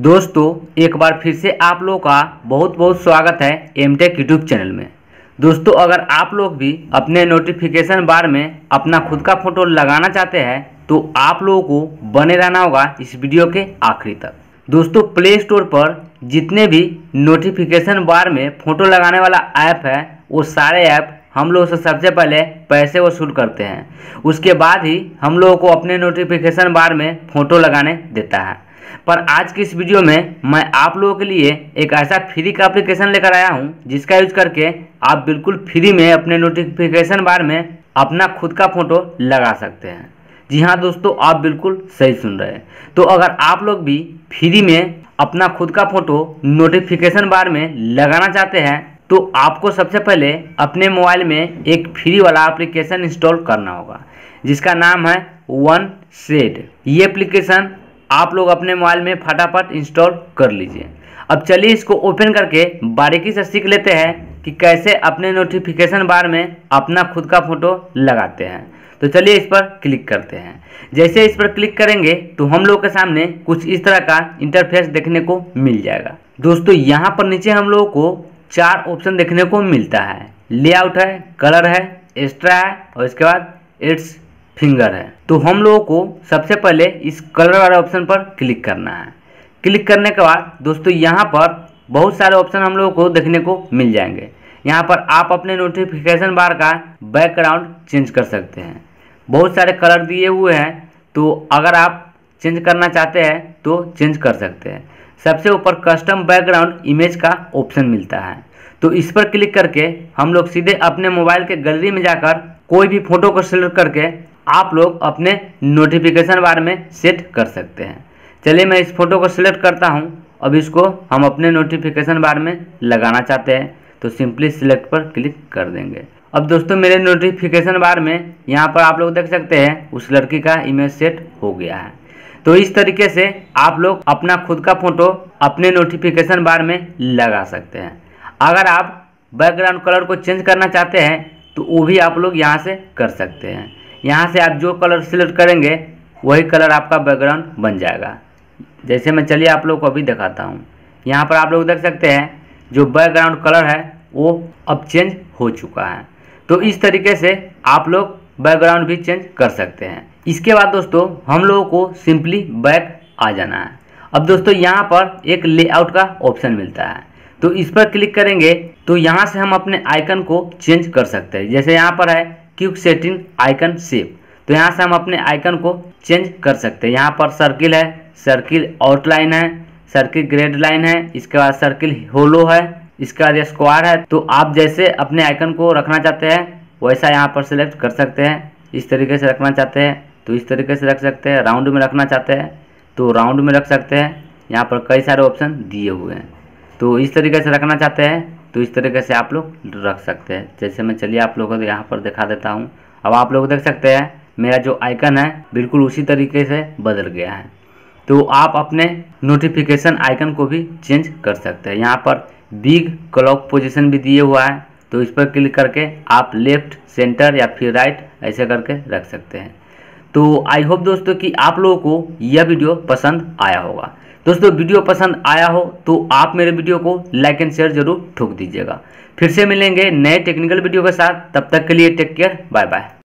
दोस्तों एक बार फिर से आप लोगों का बहुत बहुत स्वागत है एम टेक यूट्यूब चैनल में दोस्तों अगर आप लोग भी अपने नोटिफिकेशन बार में अपना खुद का फोटो लगाना चाहते हैं तो आप लोगों को बने रहना होगा इस वीडियो के आखिरी तक दोस्तों प्ले स्टोर पर जितने भी नोटिफिकेशन बार में फ़ोटो लगाने वाला ऐप है वो सारे ऐप हम लोग से सबसे पहले पैसे वसूल करते हैं उसके बाद ही हम लोगों को अपने नोटिफिकेशन बार में फ़ोटो लगाने देता है पर आज की इस वीडियो में मैं आप लोगों के लिए एक ऐसा फ्री का एप्लीकेशन लेकर आया हूँ जिसका यूज करके आप बिल्कुल फ्री में अपने नोटिफिकेशन बार में अपना खुद का फ़ोटो लगा सकते हैं जी हाँ दोस्तों आप बिल्कुल सही सुन रहे हैं तो अगर आप लोग भी फ्री में अपना खुद का फ़ोटो नोटिफिकेशन बार में लगाना चाहते हैं तो आपको सबसे पहले अपने मोबाइल में एक फ्री वाला एप्लीकेशन इंस्टॉल करना होगा जिसका नाम है वन सेट ये एप्लीकेशन आप लोग अपने मोबाइल में फटाफट इंस्टॉल कर लीजिए अब चलिए इसको ओपन करके बारीकी से सीख लेते हैं कि कैसे अपने नोटिफिकेशन बार में अपना खुद का फ़ोटो लगाते हैं तो चलिए इस पर क्लिक करते हैं जैसे इस पर क्लिक करेंगे तो हम लोग के सामने कुछ इस तरह का इंटरफेस देखने को मिल जाएगा दोस्तों यहाँ पर नीचे हम लोगों को चार ऑप्शन देखने को मिलता है लेआउट है कलर है एक्स्ट्रा है और इसके बाद इट्स फिंगर है तो हम लोगों को सबसे पहले इस कलर वाले ऑप्शन पर क्लिक करना है क्लिक करने के बाद दोस्तों यहाँ पर बहुत सारे ऑप्शन हम लोगों को देखने को मिल जाएंगे यहाँ पर आप अपने नोटिफिकेशन बार का बैकग्राउंड चेंज कर सकते हैं बहुत सारे कलर दिए हुए हैं तो अगर आप चेंज करना चाहते हैं तो चेंज कर सकते हैं सबसे ऊपर कस्टम बैकग्राउंड इमेज का ऑप्शन मिलता है तो इस पर क्लिक करके हम लोग सीधे अपने मोबाइल के गैलरी में जाकर कोई भी फोटो को सिलेक्ट करके आप लोग अपने नोटिफिकेशन बार में सेट कर सकते हैं चलिए मैं इस फोटो को सिलेक्ट करता हूँ अब इसको हम अपने नोटिफिकेशन बार में लगाना चाहते हैं तो सिंपली सिलेक्ट पर क्लिक कर देंगे अब दोस्तों मेरे नोटिफिकेशन बार में यहाँ पर आप लोग देख सकते हैं उस लड़की का इमेज सेट हो गया है तो इस तरीके से आप लोग अपना खुद का फोटो अपने नोटिफिकेशन बार में लगा सकते हैं अगर आप बैकग्राउंड कलर को चेंज करना चाहते हैं तो वो भी आप लोग यहाँ से कर सकते हैं यहाँ से आप जो कलर सिलेक्ट करेंगे वही कलर आपका बैकग्राउंड बन जाएगा जैसे मैं चलिए आप लोग को अभी दिखाता हूँ यहाँ पर आप लोग देख सकते हैं जो बैकग्राउंड कलर है वो अब चेंज हो चुका है तो इस तरीके से आप लोग बैकग्राउंड भी चेंज कर सकते हैं इसके बाद दोस्तों हम लोगों को सिंपली बैक आ जाना है अब दोस्तों यहाँ पर एक लेआउट का ऑप्शन मिलता है तो इस पर क्लिक करेंगे तो यहाँ से हम अपने आइकन को चेंज कर सकते हैं जैसे यहाँ पर है क्यूक सेटिंग आइकन सेव तो यहाँ से हम अपने आइकन को चेंज कर सकते हैं यहाँ पर सर्किल है सर्किल आउटलाइन है सर्किल ग्रेड लाइन है इसके बाद सर्किल होलो है इसके बाद स्क्वायर है तो आप जैसे अपने आइकन को रखना चाहते हैं वैसा यहाँ पर सेलेक्ट कर सकते हैं इस तरीके से रखना चाहते हैं तो इस तरीके से रख सकते हैं राउंड में रखना चाहते हैं तो राउंड में रख सकते हैं यहाँ पर कई सारे ऑप्शन दिए हुए हैं तो इस तरीके से रखना चाहते हैं तो इस तरीके से आप लोग रख सकते हैं जैसे मैं चलिए आप लोगों को यहाँ पर दिखा देता हूँ अब आप लोग देख सकते हैं मेरा जो आइकन है बिल्कुल उसी तरीके से बदल गया है तो आप अपने नोटिफिकेशन आइकन को भी चेंज कर सकते हैं यहाँ पर बिग क्लॉक पोजिशन भी दिए हुआ है तो इस पर क्लिक करके आप लेफ्ट सेंटर या फिर राइट ऐसे करके रख सकते हैं तो आई होप दोस्तों कि आप लोगों को यह वीडियो पसंद आया होगा दोस्तों वीडियो पसंद आया हो तो आप मेरे वीडियो को लाइक एंड शेयर जरूर ठोक दीजिएगा फिर से मिलेंगे नए टेक्निकल वीडियो के साथ तब तक के लिए टेक केयर बाय बाय